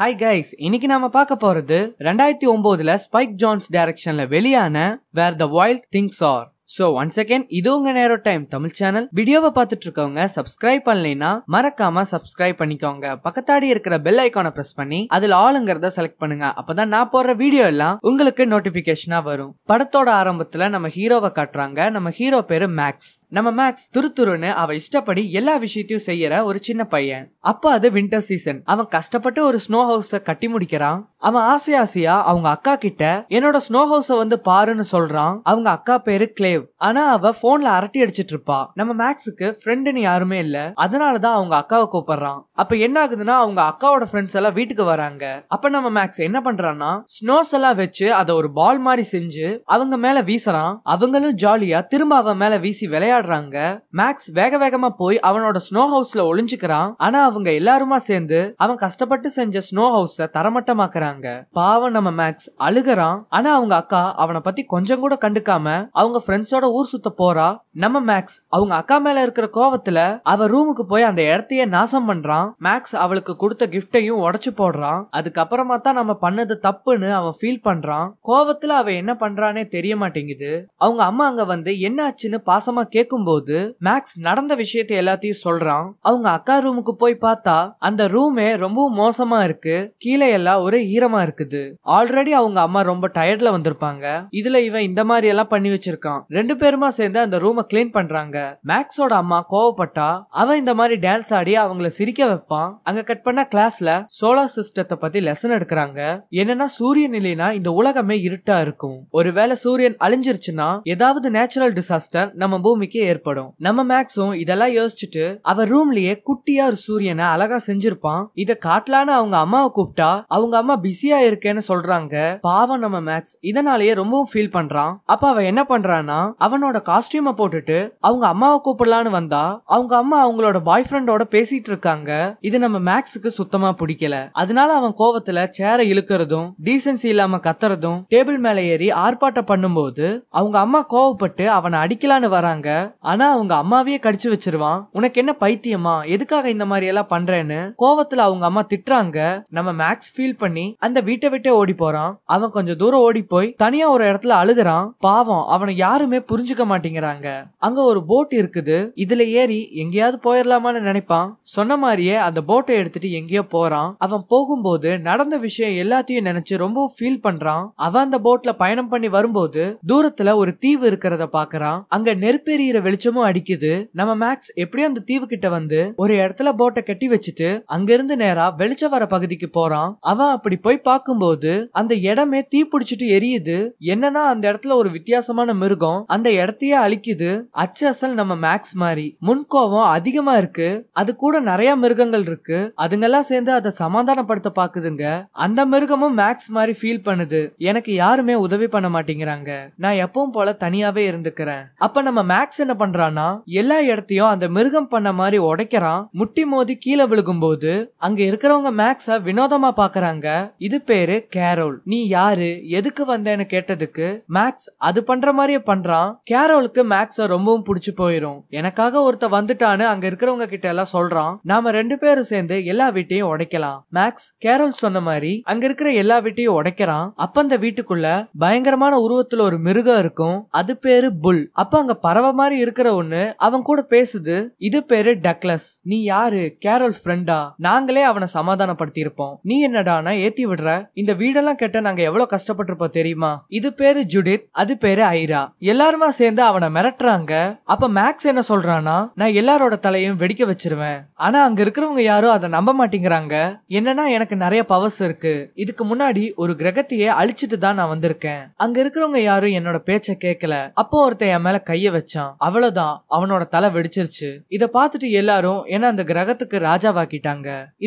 hi guys இன்னைக்கு நாம பார்க்க போறது ரெண்டாயிரத்தி ஒன்பதுல ஸ்பைக் ஜான்ஸ் டைரக்ஷன்ல வெளியான where the wild things are so once again இது உங்க நேரோ டைம் தமிழ் சேனல் வீடியோவை பார்த்துட்டு இருக்கவங்க சப்ஸ்கிரைப் பண்ணலைன்னா மறக்காம சப்ஸ்கிரைப் பண்ணிக்கோங்க பக்கத்தாடி இருக்கிற பெல் ஐக்கானை பிரஸ் பண்ணி அதில் ஆளுங்கிறத செலக்ட் பண்ணுங்க அப்பதான் நான் போடுற வீடியோ எல்லாம் உங்களுக்கு நோட்டிபிகேஷனா வரும் படத்தோட ஆரம்பத்துல நம்ம ஹீரோவை காட்டுறாங்க நம்ம ஹீரோ பேரு மேக்ஸ் நம்ம மேக்ஸ் துரு துருன்னு அவ இஷ்டப்படி எல்லா விஷயத்தையும் செய்யற ஒரு சின்ன பையன் அப்ப அது வின்டர் சீசன் அவன் கஷ்டப்பட்டு ஒரு ஸ்னோ ஹவுஸ கட்டி முடிக்கிறான் அவன் ஆசை ஆசையா அவங்க அக்கா கிட்ட என்னோட ஸ்னோ ஹவுஸ வந்து பாருன்னு சொல்றான் அவங்க அக்கா பேரு கிளேவ் ஆனா அவ போன்ல அரட்டி அடிச்சிட்டு இருப்பா நம்ம மேக்ஸுக்கு ஃப்ரெண்டுன்னு யாருமே இல்ல அதனாலதான் அவங்க அக்காவை கூப்பிடுறான் அப்ப என்ன ஆகுதுன்னா அவங்க அக்காவோட ஃப்ரெண்ட்ஸ் எல்லாம் வீட்டுக்கு வராங்க அப்ப நம்ம மேக்ஸ் என்ன பண்றான்னா ஸ்னோஸ் எல்லாம் வச்சு அதை ஒரு பால் மாதிரி செஞ்சு அவங்க மேல வீசுறான் அவங்களும் ஜாலியா திரும்ப அவன் மேல வீசி விளையாடுறாங்க மேக்ஸ் வேக வேகமா போய் அவனோட ஸ்னோ ஹவுஸ்ல ஒளிஞ்சுக்கிறான் ஆனா அவங்க எல்லாருமா சேர்ந்து அவன் கஷ்டப்பட்டு செஞ்ச ஸ்னோ ஹவுஸ தரமட்டமாக்குறான் வராங்க பாவம் நம்ம மேக்ஸ் அழுகறான் ஆனா அவங்க அக்கா அவனை பத்தி கொஞ்சம் கூட கண்டுக்காம அவங்க ஃப்ரெண்ட்ஸோட ஊர் சுத்த போறா நம்ம மேக்ஸ் அவங்க அக்கா மேல இருக்கிற கோவத்துல அவ ரூமுக்கு போய் அந்த இடத்தையே நாசம் பண்றான் மேக்ஸ் அவளுக்கு கொடுத்த கிஃப்டையும் உடச்சு போடுறான் அதுக்கப்புறமா தான் நம்ம பண்ணது தப்புன்னு அவன் ஃபீல் பண்றான் கோவத்துல அவ என்ன பண்றானே தெரிய மாட்டேங்குது அவங்க அம்மா அங்க வந்து என்ன ஆச்சுன்னு பாசமா கேக்கும் போது மேக்ஸ் நடந்த விஷயத்த எல்லாத்தையும் சொல்றான் அவங்க அக்கா ரூமுக்கு போய் பார்த்தா அந்த ரூமே ரொம்ப மோசமா இருக்கு கீழே எல்லாம் ஒரே ஈரமா இருக்குது ஆல்ரெடி அவங்க அம்மா ரொம்ப டயர்ட்ல வந்திருப்பாங்க இதுல இவன் இந்த மாதிரி எல்லாம் பண்ணி வச்சிருக்கான் ரெண்டு பேருமா சேர்ந்து அந்த ரூமை கிளீன் பண்றாங்க மேக்ஸோட அம்மா கோவப்பட்டா அவன் இந்த மாதிரி டான்ஸ் ஆடி அவங்கள சிரிக்க வைப்பான் அங்க கட் பண்ண கிளாஸ்ல சோலார் சிஸ்டத்தை பத்தி லெசன் எடுக்கிறாங்க என்னன்னா சூரியன் இல்லைனா இந்த உலகமே இருட்டா இருக்கும் ஒருவேளை சூரியன் அழிஞ்சிருச்சுன்னா ஏதாவது நேச்சுரல் டிசாஸ்டர் நம்ம பூமிக்கு ஏற்படும் நம்ம மேக்ஸும் இதெல்லாம் யோசிச்சுட்டு அவ ரூம்லயே குட்டியா ஒரு சூரியனை அழகா செஞ்சிருப்பான் இத காட்டலான்னு அவங்க அம்மாவை கூப்பிட்டா அவங்க அம்மா பிஸியா இருக்கேன்னு சொல்றாங்க பாவம் நம்ம மேக்ஸ் இதனாலேயே ரொம்பவும் ஃபீல் பண்றான் அப்ப அவ என்ன பண்றானா அவனோட காஸ்டியூமை போட்டுட்டு அவங்க அம்மாவை கூப்பிடலான்னு வந்தா அவங்க அம்மா அவங்களோட பாய் ஃப்ரெண்டோட பேசிட்டு இருக்காங்க இது நம்ம மேக்ஸுக்கு சுத்தமா பிடிக்கல அதனால அவன் கோவத்துல சேரை இழுக்கிறதும் டீசன்சி இல்லாம கத்துறதும் டேபிள் மேல ஏறி ஆர்ப்பாட்டம் பண்ணும்போது அவங்க அம்மா கோவப்பட்டு அவனை அடிக்கலான்னு வராங்க ஆனா அவங்க அம்மாவையே கடிச்சு வச்சிருவான் உனக்கு என்ன பைத்தியமா எதுக்காக இந்த மாதிரி எல்லாம் பண்றேன்னு கோவத்துல அவங்க அம்மா திட்டுறாங்க நம்ம மேக்ஸ் ஃபீல் பண்ணி அந்த வீட்டை விட்டே ஓடி போறான் அவன் கொஞ்சம் தூரம் ஓடி போய் தனியா ஒரு இடத்துல அழுகுறான் பாவம் அவனை யாருமே புரிஞ்சுக்க மாட்டேங்கிறாங்க அங்க ஒரு போட் இருக்குது இதுல ஏறி எங்கேயாவது போயிடலாமான்னு நினைப்பான் சொன்ன மாதிரியே அந்த போட்டை எடுத்துட்டு எங்கேயோ போறான் அவன் போகும்போது நடந்த விஷயம் எல்லாத்தையும் நினைச்சு ரொம்ப ஃபீல் பண்றான் அவன் அந்த போட்ல பயணம் பண்ணி வரும்போது தூரத்துல ஒரு தீவு இருக்கிறத பாக்குறான் அங்க நெருப்பெறியிற வெளிச்சமும் அடிக்குது நம்ம மேக்ஸ் எப்படி அந்த தீவு கிட்ட வந்து ஒரு இடத்துல போட்டை கட்டி வச்சுட்டு அங்க இருந்து நேரா வெளிச்சம் வர பகுதிக்கு போறான் அவன் அப்படி போய் பார்க்கும்போது அந்த இடமே தீப்பிடிச்சிட்டு எரியுது என்னன்னா அந்த இடத்துல ஒரு வித்தியாசமான மிருகம் அந்த இடத்தையே அழிக்குது அச்சு அசல் நம்ம மேக்ஸ் மாதிரி முன்கோவம் அதிகமா இருக்கு அது கூட நிறைய மிருகங்கள் இருக்கு அதுங்கெல்லாம் சேர்ந்து அதை சமாதானப்படுத்த பாக்குதுங்க அந்த மிருகமும் மேக்ஸ் மாதிரி ஃபீல் பண்ணுது எனக்கு யாருமே உதவி பண்ண மாட்டேங்கிறாங்க நான் எப்பவும் போல தனியாவே இருந்துக்கிறேன் அப்ப நம்ம மேக்ஸ் என்ன பண்றானா எல்லா இடத்தையும் அந்த மிருகம் பண்ண மாதிரி உடைக்கிறான் முட்டி மோதி கீழே விழுகும் போது அங்க இருக்கிறவங்க மேக்ஸ வினோதமா பாக்குறாங்க இது பேரு கேரோல் நீ யாரு எதுக்கு வந்தேன்னு கேட்டதுக்கு மேக்ஸ் அது பண்ற மாதிரியே பண்றான் கேரோலுக்கு மேக்ஸ ரொம்பவும் பிடிச்சு போயிடும் எனக்காக ஒருத்த வந்துட்டான்னு அங்க இருக்கிறவங்க கிட்ட எல்லாம் சொல்றான் நாம ரெண்டு பேரும் சேர்ந்து எல்லா வீட்டையும் உடைக்கலாம் மேக்ஸ் கேரோல் சொன்ன மாதிரி அங்க இருக்கிற எல்லா வீட்டையும் உடைக்கிறான் அப்ப அந்த வீட்டுக்குள்ள பயங்கரமான உருவத்துல ஒரு மிருகம் இருக்கும் அது பேரு புல் அப்ப அங்க பறவை மாதிரி இருக்கிற ஒண்ணு அவன் கூட பேசுது இது பேரு டக்லஸ் நீ யாரு கேரோல் ஃப்ரெண்டா நாங்களே அவனை சமாதானப்படுத்தி இருப்போம் நீ என்னடானா ஏத்தி விடுற இந்த வீடெல்லாம் கெட்ட நாங்க எவ்வளவு கஷ்டப்பட்டிருப்போம் தெரியுமா இது பேரு ஜுடித் அது பேரு ஐரா எல்லாருமா சேர்ந்து அவனை மிரட்டுறாங்க அப்ப மேக்ஸ் என்ன சொல்றானா நான் எல்லாரோட தலையும் வெடிக்க வச்சிருவேன் ஆனா அங்க இருக்கிறவங்க யாரும் அதை நம்ப மாட்டேங்கிறாங்க என்னன்னா எனக்கு நிறைய பவர்ஸ் இருக்கு இதுக்கு முன்னாடி ஒரு கிரகத்தையே அழிச்சிட்டு தான் நான் வந்திருக்கேன் அங்க இருக்கிறவங்க யாரும் என்னோட பேச்ச கேட்கல அப்போ ஒருத்தன் என் மேல கைய வச்சான் அவ்வளவுதான் அவனோட தலை வெடிச்சிருச்சு இத பாத்துட்டு எல்லாரும் ஏன்னா அந்த கிரகத்துக்கு ராஜாவாக்கிட்டாங்க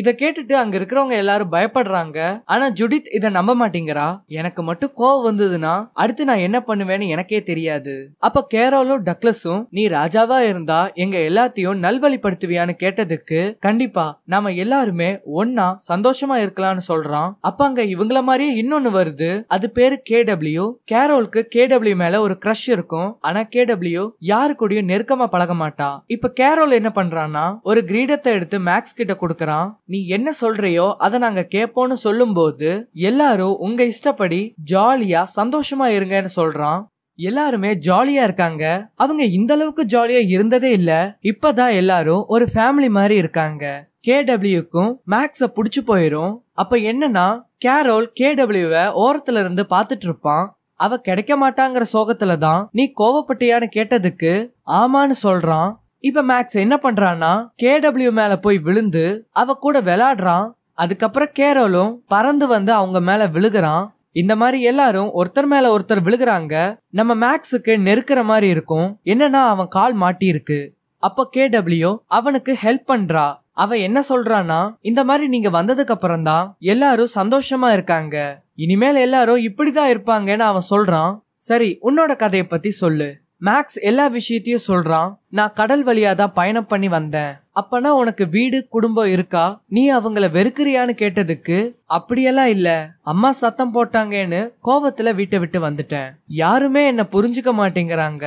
இத கேட்டுட்டு அங்க இருக்கிறவங்க எல்லாரும் பயப்படுறாங்க ஆனா ஜுடித் இத நம்ப மாட்டேங்கிறா எனக்கு மட்டும் கோவம் வந்ததுன்னா அடுத்து நான் என்ன பண்ணுவேன்னு எனக்கே தெரியாது அப்ப கேரோலும் டக்லஸும் நீ ராஜாவா இருந்தா எங்க எல்லாத்தையும் நல்வழிப்படுத்துவியான்னு கேட்டதுக்கு கண்டிப்பா நாம எல்லாருமே ஒன்னா சந்தோஷமா இருக்கலாம்னு சொல்றான் அப்ப அங்க இவங்கள மாதிரியே இன்னொன்னு வருது அது பேரு கே டபிள்யூ கேரோலுக்கு கே டபிள்யூ மேல ஒரு க்ரஷ் இருக்கும் ஆனா கே டபிள்யூ யாரு கூடயும் நெருக்கமா பழக மாட்டா இப்ப கேரோல் என்ன பண்றான்னா ஒரு கிரீடத்தை எடுத்து மேக்ஸ் கிட்ட கொடுக்கறான் நீ என்ன சொல்றியோ அதை நாங்க கேப்போன்னு சொல்லும்போது போது எல்லாரும் உங்க இஷ்டப்படி ஜாலியா சந்தோஷமா இருங்கன்னு சொல்றான் எல்லாருமே ஜாலியா இருக்காங்க அவங்க இந்த அளவுக்கு ஜாலியா இருந்ததே இல்ல இப்பதான் எல்லாரும் ஒரு ஃபேமிலி மாதிரி இருக்காங்க கேடபிள்யூக்கும் மேக்ஸ புடிச்சு போயிரும் அப்ப என்னன்னா கேரோல் கேடபிள்யூவை ஓரத்துல இருந்து பாத்துட்டு இருப்பான் அவ கிடைக்க மாட்டாங்கிற சோகத்துலதான் தான் நீ கோவப்பட்டியான்னு கேட்டதுக்கு ஆமான்னு சொல்றான் இப்ப மேக்ஸ் என்ன பண்றான்னா கேடபிள்யூ மேல போய் விழுந்து அவ கூட விளையாடுறான் அதுக்கப்புறம் கேரலும் பறந்து வந்து அவங்க மேல விழுகிறான் இந்த மாதிரி எல்லாரும் ஒருத்தர் மேல ஒருத்தர் விழுகிறாங்க நம்ம மேக்ஸுக்கு நெருக்கிற மாதிரி இருக்கும் என்னன்னா அவன் கால் மாட்டி இருக்கு அப்ப கேடபிள்யூ அவனுக்கு ஹெல்ப் பண்றா அவ என்ன சொல்றானா இந்த மாதிரி நீங்க வந்ததுக்கு அப்புறம் தான் எல்லாரும் சந்தோஷமா இருக்காங்க இனிமேல் எல்லாரும் இப்படிதான் இருப்பாங்கன்னு அவன் சொல்றான் சரி உன்னோட கதையை பத்தி சொல்லு மேக்ஸ் எல்லா விஷயத்தையும் சொல்றான் நான் கடல் வழியா தான் பயணம் பண்ணி வந்தேன் அப்பனா உனக்கு வீடு குடும்பம் இருக்கா நீ அவங்கள வெறுக்கிறியான்னு கேட்டதுக்கு அப்படியெல்லாம் இல்ல அம்மா சத்தம் போட்டாங்கன்னு கோவத்துல வீட்டை விட்டு வந்துட்டேன் யாருமே என்ன புரிஞ்சுக்க மாட்டேங்கிறாங்க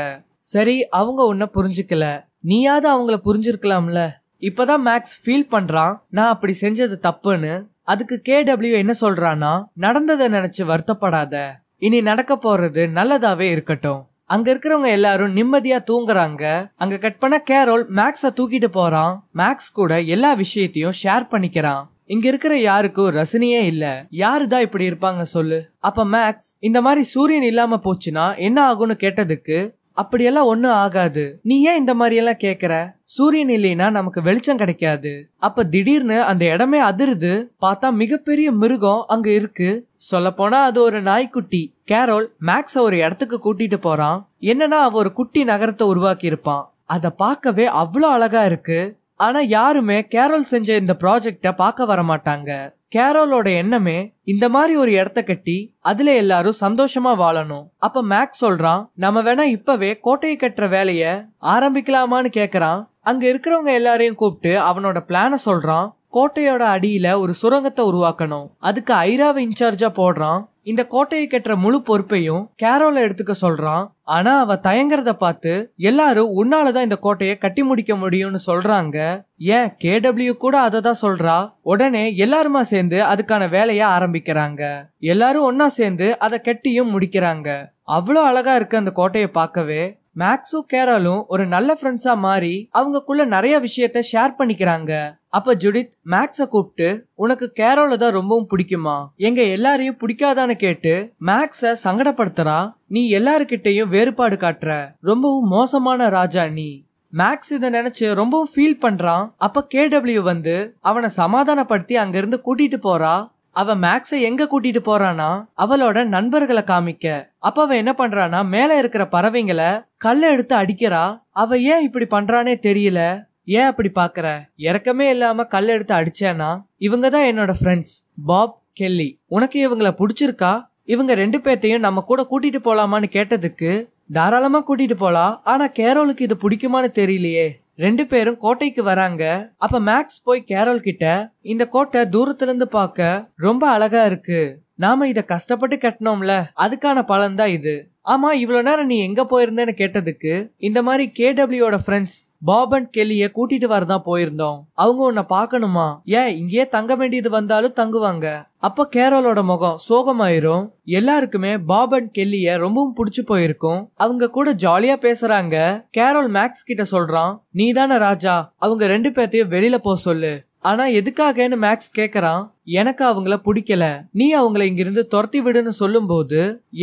சரி அவங்க உன்ன புரிஞ்சுக்கல நீயாவது அவங்கள புரிஞ்சிருக்கலாம்ல இப்பதான் மேக்ஸ் ஃபீல் பண்றான் நான் அப்படி செஞ்சது தப்புன்னு அதுக்கு கேடபிள்யூ என்ன சொல்றானா நடந்ததை நினைச்சு வருத்தப்படாத இனி நடக்க போறது நல்லதாவே இருக்கட்டும் அங்க இருக்கிறவங்க எல்லாரும் நிம்மதியா தூங்குறாங்க அங்க கட் பண்ண கேரோல் மேக்ஸ தூக்கிட்டு போறான் மேக்ஸ் கூட எல்லா விஷயத்தையும் ஷேர் பண்ணிக்கிறான் இங்க இருக்கிற யாருக்கும் ரசனையே இல்ல யாருதான் இப்படி இருப்பாங்க சொல்லு அப்ப மேக்ஸ் இந்த மாதிரி சூரியன் இல்லாம போச்சுன்னா என்ன ஆகும்னு கேட்டதுக்கு அப்படியெல்லாம் ஒன்றும் ஆகாது நீ ஏன் இந்த மாதிரியெல்லாம் கேட்குற சூரியன் இல்லைன்னா நமக்கு வெளிச்சம் கிடைக்காது அப்ப திடீர்னு அந்த இடமே அதிருது பார்த்தா மிகப்பெரிய மிருகம் அங்க இருக்கு சொல்ல போனா அது ஒரு நாய்க்குட்டி கேரோல் மேக்ஸ் ஒரு இடத்துக்கு கூட்டிட்டு போறான் என்னன்னா அவ ஒரு குட்டி நகரத்தை உருவாக்கி இருப்பான் அதை பார்க்கவே அவ்வளோ அழகா இருக்கு ஆனா யாருமே கேரோல் செஞ்ச இந்த ப்ராஜெக்ட பார்க்க வர மாட்டாங்க கேரோலோட எண்ணமே இந்த மாதிரி ஒரு இடத்த கட்டி அதுல எல்லாரும் சந்தோஷமா வாழணும் அப்ப மேக்ஸ் சொல்றான் நம்ம வேணா இப்பவே கோட்டையை கட்டுற வேலைய ஆரம்பிக்கலாமான்னு கேக்குறான் அங்க இருக்கிறவங்க எல்லாரையும் கூப்பிட்டு அவனோட பிளான சொல்றான் கோட்டையோட அடியில ஒரு சுரங்கத்தை உருவாக்கணும் அதுக்கு ஐராவை இன்சார்ஜா போடுறான் இந்த கோட்டையை கட்டுற முழு பொறுப்பையும் கேரோல எடுத்துக்க சொல்றான் ஆனா அவ தயங்குறத பார்த்து எல்லாரும் உன்னாலதான் இந்த கோட்டையை கட்டி முடிக்க முடியும்னு சொல்றாங்க ஏன் கேடபிள்யூ கூட அதை தான் சொல்றா உடனே எல்லாருமா சேர்ந்து அதுக்கான வேலையை ஆரம்பிக்கிறாங்க எல்லாரும் ஒன்னா சேர்ந்து அதை கட்டியும் முடிக்கிறாங்க அவ்வளோ அழகா இருக்கு அந்த கோட்டையை பார்க்கவே மேக்ஸும் கேரலும் ஒரு நல்ல ஃப்ரெண்ட்ஸா மாறி அவங்கக்குள்ள நிறைய விஷயத்த ஷேர் பண்ணிக்கிறாங்க அப்ப ஜுடித் மேக்ஸ கூப்பிட்டு உனக்கு கேரோல தான் ரொம்பவும் பிடிக்குமா எங்க எல்லாரையும் பிடிக்காதான்னு கேட்டு மேக்ஸ சங்கடப்படுத்துறா நீ எல்லாருக்கிட்டையும் வேறுபாடு காட்டுற ரொம்பவும் மோசமான ராஜா நீ மேக்ஸ் இதை நினைச்சு ரொம்பவும் ஃபீல் பண்றான் அப்ப கேடபிள்யூ வந்து அவனை சமாதானப்படுத்தி அங்கிருந்து கூட்டிட்டு போறா அவ மேக்ஸை எங்க கூட்டிட்டு போறானா அவளோட நண்பர்களை காமிக்க அப்ப அவ என்ன பண்றானா மேல இருக்கிற பறவைங்களை கல்ல எடுத்து அடிக்கிறா அவ ஏன் இப்படி பண்றானே தெரியல ஏன் அப்படி பாக்குற இறக்கமே இல்லாம கல் எடுத்து அடிச்சேனா இவங்க தான் என்னோட ஃப்ரெண்ட்ஸ் பாப் கெல்லி உனக்கு இவங்கள பிடிச்சிருக்கா இவங்க ரெண்டு பேர்த்தையும் நம்ம கூட கூட்டிட்டு போலாமான்னு கேட்டதுக்கு தாராளமா கூட்டிட்டு போலாம் ஆனா கேரோலுக்கு இது பிடிக்குமான்னு தெரியலையே ரெண்டு பேரும் கோட்டைக்கு வராங்க அப்ப மேக்ஸ் போய் கேரல் கிட்ட இந்த கோட்டை தூரத்துல இருந்து பார்க்க ரொம்ப அழகா இருக்கு நாம இத கஷ்டப்பட்டு கட்டினோம்ல அதுக்கான பலன் தான் இது ஆமா இவ்வளவு நேரம் நீ எங்க போயிருந்தேன்னு கேட்டதுக்கு இந்த மாதிரி கேடபிள்யூட ஃப்ரெண்ட்ஸ் பாப் அண்ட் கெல்லிய கூட்டிட்டு வரதான் போயிருந்தோம் அவங்க உன்னை பார்க்கணுமா ஏன் இங்கேயே தங்க வேண்டியது வந்தாலும் தங்குவாங்க அப்ப கேரளோட முகம் சோகமாயிரும் எல்லாருக்குமே பாப் அண்ட் கெல்லிய ரொம்பவும் பிடிச்சு போயிருக்கும் அவங்க கூட ஜாலியா பேசுறாங்க கேரல் மேக்ஸ் கிட்ட சொல்றான் நீ தானே ராஜா அவங்க ரெண்டு பேர்த்தையும் வெளியில போ சொல்லு ஆனா எதுக்காகன்னு மேக்ஸ் கேக்குறான் எனக்கு அவங்கள பிடிக்கல நீ அவங்கள இங்கிருந்து துரத்தி விடுன்னு சொல்லும் போது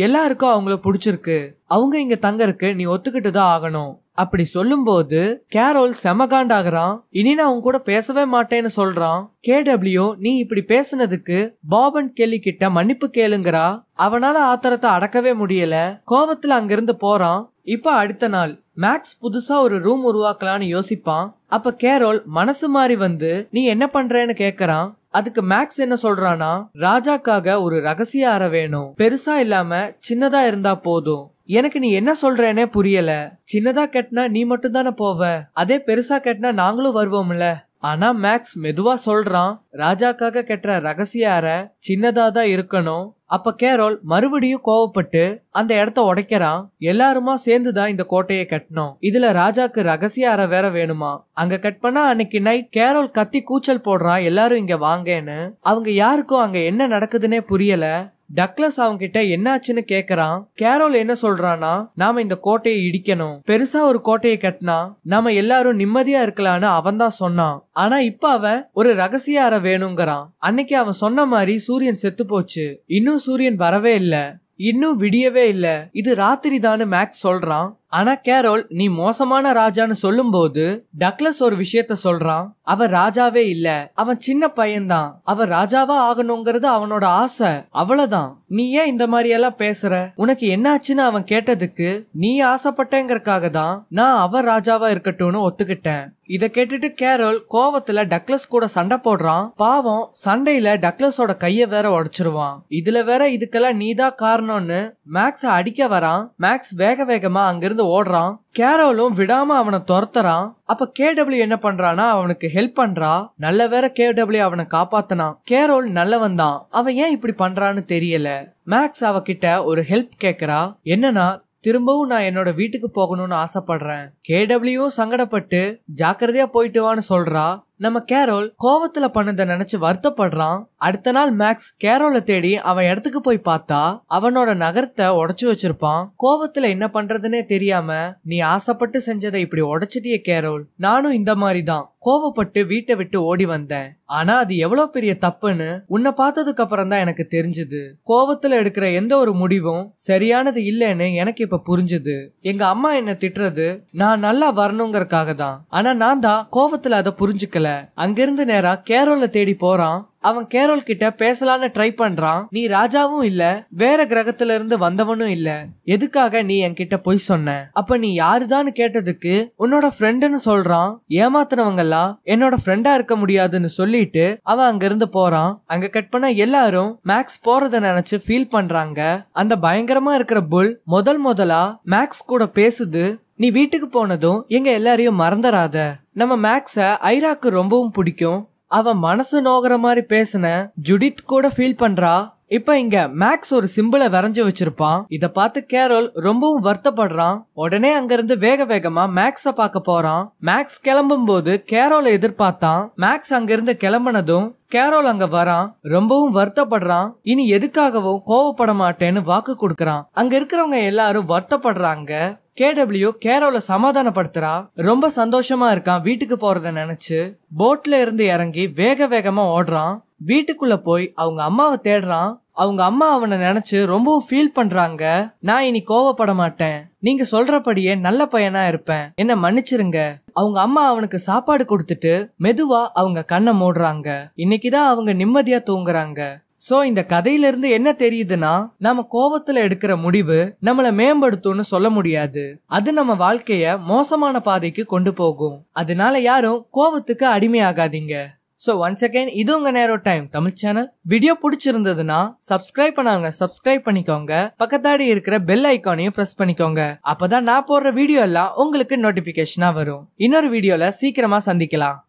எல்லாருக்கும் அவங்கள பிடிச்சிருக்கு அவங்க இங்க தங்கறக்கு நீ ஒத்துக்கிட்டு தான் ஆகணும் அப்படி சொல்லும்போது கேரோல் செமகாண்ட் இனி நான் உன் கூட பேசவே மாட்டேன்னு சொல்றான் கேடபிள்யூ நீ இப்படி பேசுனதுக்கு பாப் அண்ட் கெல்லி கிட்ட மன்னிப்பு கேளுங்கிறா அவனால ஆத்திரத்தை அடக்கவே முடியல கோவத்துல அங்கிருந்து போறான் இப்ப அடுத்த நாள் மேக்ஸ் புதுசா ஒரு ரூம் உருவாக்கலான்னு யோசிப்பான் அப்ப கேரோல் மனசு மாறி வந்து நீ என்ன பண்றேன்னு கேக்குறான் அதுக்கு மேக்ஸ் என்ன சொல்றானா ராஜாக்காக ஒரு ரகசிய அற வேணும் பெருசா இல்லாம சின்னதா இருந்தா போதும் எனக்கு நீ என்ன சொல்றேனே புரியல சின்னதா கட்டினா நீ மட்டும் தானே போவ அதே பெருசா கட்டினா நாங்களும் வருவோம்ல ஆனா மேக்ஸ் மெதுவா சொல்றான் ராஜாக்காக கெட்ட ரகசிய அறை சின்னதா தான் இருக்கணும் அப்ப கேரோல் மறுபடியும் கோவப்பட்டு அந்த இடத்த உடைக்கிறான் எல்லாருமா சேர்ந்துதான் இந்த கோட்டையை கட்டணும் இதுல ராஜாக்கு ரகசிய அறை வேற வேணுமா அங்க கட் பண்ணா அன்னைக்கு நைட் கேரோல் கத்தி கூச்சல் போடுறான் எல்லாரும் இங்க வாங்கன்னு அவங்க யாருக்கும் அங்க என்ன நடக்குதுன்னே புரியல டக்ளஸ் அவங்கிட்ட என்னாச்சுன்னு கேக்குறான் கேரோல் என்ன சொல்றானா நாம இந்த கோட்டையை இடிக்கணும் பெருசா ஒரு கோட்டையை கட்டினா நாம எல்லாரும் நிம்மதியா இருக்கலாம்னு அவன் தான் சொன்னான் ஆனா இப்ப அவன் ஒரு ரகசிய அறை வேணுங்கிறான் அன்னைக்கு அவன் சொன்ன மாதிரி சூரியன் செத்து போச்சு இன்னும் சூரியன் வரவே இல்ல இன்னும் விடியவே இல்ல இது ராத்திரி தான் மேக்ஸ் சொல்றான் ஆனா கேரோல் நீ மோசமான ராஜான்னு சொல்லும்போது டக்லஸ் ஒரு விஷயத்த சொல்றான் அவன் ராஜாவே இல்ல அவன் சின்ன பையன்தான் அவன் ராஜாவா ஆகணுங்கிறது அவனோட ஆசை அவ்வளவுதான் நீ ஏன் இந்த மாதிரி எல்லாம் பேசுற உனக்கு என்னாச்சுன்னு அவன் கேட்டதுக்கு நீ ஆசைப்பட்டேங்கறக்காக தான் நான் அவன் ராஜாவா இருக்கட்டும்னு ஒத்துக்கிட்டேன் இத கேட்டுட்டு கேரல் கோவத்துல டக்ளஸ் கூட சண்டை போடுறான் பாவம் சண்டையில டக்ளஸோட கைய வேற உடைச்சிருவான் இதுல வேற இதுக்கெல்லாம் நீதான் காரணம்னு மேக்ஸ அடிக்க வரான் மேக்ஸ் வேக வேகமா அங்கிருந்து இருந்து ஓடுறான் கேரோலும் விடாம அவனை துரத்துறான் அப்ப டபிள்யூ என்ன பண்றானா அவனுக்கு ஹெல்ப் பண்றா நல்ல வேற டபிள்யூ அவனை காப்பாத்தனான் கேரோல் நல்லவன் தான் அவன் ஏன் இப்படி பண்றான்னு தெரியல மேக்ஸ் அவகிட்ட ஒரு ஹெல்ப் கேக்குறா என்னன்னா திரும்பவும் நான் என்னோட வீட்டுக்கு போகணும்னு ஆசைப்படுறேன் டபிள்யூ சங்கடப்பட்டு ஜாக்கிரதையா போயிட்டு வான்னு சொல்றா நம்ம கேரோல் கோவத்துல பண்ணதை நினைச்சு வருத்தப்படுறான் அடுத்த நாள் மேக்ஸ் கேரோல தேடி அவன் இடத்துக்கு போய் பார்த்தா அவனோட நகரத்தை உடச்சு வச்சிருப்பான் கோவத்துல என்ன பண்றதுன்னே தெரியாம நீ ஆசைப்பட்டு செஞ்சதை இப்படி உடைச்சிட்டிய கேரோல் நானும் இந்த மாதிரி தான் கோவப்பட்டு வீட்டை விட்டு ஓடி வந்தேன் ஆனா அது எவ்வளவு பெரிய தப்புன்னு உன்னை பார்த்ததுக்கு அப்புறம் தான் எனக்கு தெரிஞ்சது கோவத்துல எடுக்கிற எந்த ஒரு முடிவும் சரியானது இல்லைன்னு எனக்கு இப்ப புரிஞ்சது எங்க அம்மா என்ன திட்டுறது நான் நல்லா வரணுங்கறக்காக தான் ஆனா நான் தான் கோவத்துல அதை புரிஞ்சுக்கல அங்கிருந்து நேரா கேரோல தேடி போறான் அவன் கேரோல் கிட்ட பேசலான்னு ட்ரை பண்றான் நீ ராஜாவும் இல்ல வேற கிரகத்துல இருந்து வந்தவனும் இல்ல எதுக்காக நீ என்கிட்ட பொய் சொன்ன அப்ப நீ யாருதான்னு கேட்டதுக்கு உன்னோட ஃப்ரெண்டுன்னு சொல்றான் ஏமாத்தினவங்கெல்லாம் என்னோட ஃப்ரெண்டா இருக்க முடியாதுன்னு சொல்லிட்டு அவன் அங்க இருந்து போறான் அங்க கட் பண்ண எல்லாரும் மேக்ஸ் போறத நினைச்சு ஃபீல் பண்றாங்க அந்த பயங்கரமா இருக்கிற புல் முதல் முதலா மேக்ஸ் கூட பேசுது நீ வீட்டுக்கு போனதும் எங்க எல்லாரையும் மறந்துடாத நம்ம மேக்ஸ ஐராக்கு ரொம்பவும் பிடிக்கும் அவன் மனசு நோகிற மாதிரி பேசின ஜுடித் கூட ஃபீல் பண்றா இப்ப இங்க மேக்ஸ் ஒரு சிம்பிளை வரைஞ்சு வச்சிருப்பான் இத பார்த்து கேரோல் ரொம்பவும் வருத்தப்படுறான் உடனே இருந்து வேக வேகமா மேக்ஸ பார்க்க போறான் மேக்ஸ் கிளம்பும் போது கேரோல எதிர்பார்த்தான் மேக்ஸ் இருந்து கிளம்பினதும் கேரோல் அங்க வரான் ரொம்பவும் வருத்தப்படுறான் இனி எதுக்காகவும் கோவப்பட மாட்டேன்னு வாக்கு கொடுக்கறான் அங்க இருக்கிறவங்க எல்லாரும் வருத்தப்படுறாங்க கேடபிள்யூ கேரோல சமாதானப்படுத்துறா ரொம்ப சந்தோஷமா இருக்கான் வீட்டுக்கு போறத நினைச்சு போட்ல இருந்து இறங்கி வேக வேகமா ஓடுறான் வீட்டுக்குள்ள போய் அவங்க அம்மாவை தேடுறான் அவங்க அம்மா அவனை நினைச்சு ரொம்பவும் ஃபீல் பண்றாங்க நான் இனி கோவப்பட மாட்டேன் நீங்க சொல்றபடியே நல்ல பையனா இருப்பேன் என்ன மன்னிச்சிருங்க அவங்க அம்மா அவனுக்கு சாப்பாடு கொடுத்துட்டு மெதுவா அவங்க கண்ணை மூடுறாங்க இன்னைக்குதான் அவங்க நிம்மதியா தூங்குறாங்க சோ இந்த கதையில இருந்து என்ன தெரியுதுன்னா நம்ம கோவத்துல எடுக்கிற முடிவு நம்மள மேம்படுத்தும்னு சொல்ல முடியாது அது நம்ம வாழ்க்கைய மோசமான பாதைக்கு கொண்டு போகும் அதனால யாரும் கோவத்துக்கு அடிமையாகாதீங்க ஸோ ஒன்ஸ் அகைன் இது உங்கள் நேரோ டைம் தமிழ் சேனல் வீடியோ பிடிச்சிருந்ததுன்னா சப்ஸ்கிரைப் பண்ணாங்க சப்ஸ்கிரைப் பண்ணிக்கோங்க பக்கத்தாடி இருக்கிற பெல் ஐக்கானையும் ப்ரெஸ் பண்ணிக்கோங்க அப்பதான் நான் போடுற வீடியோ எல்லாம் உங்களுக்கு நோட்டிபிகேஷனா வரும் இன்னொரு வீடியோவில் சீக்கிரமாக சந்திக்கலாம்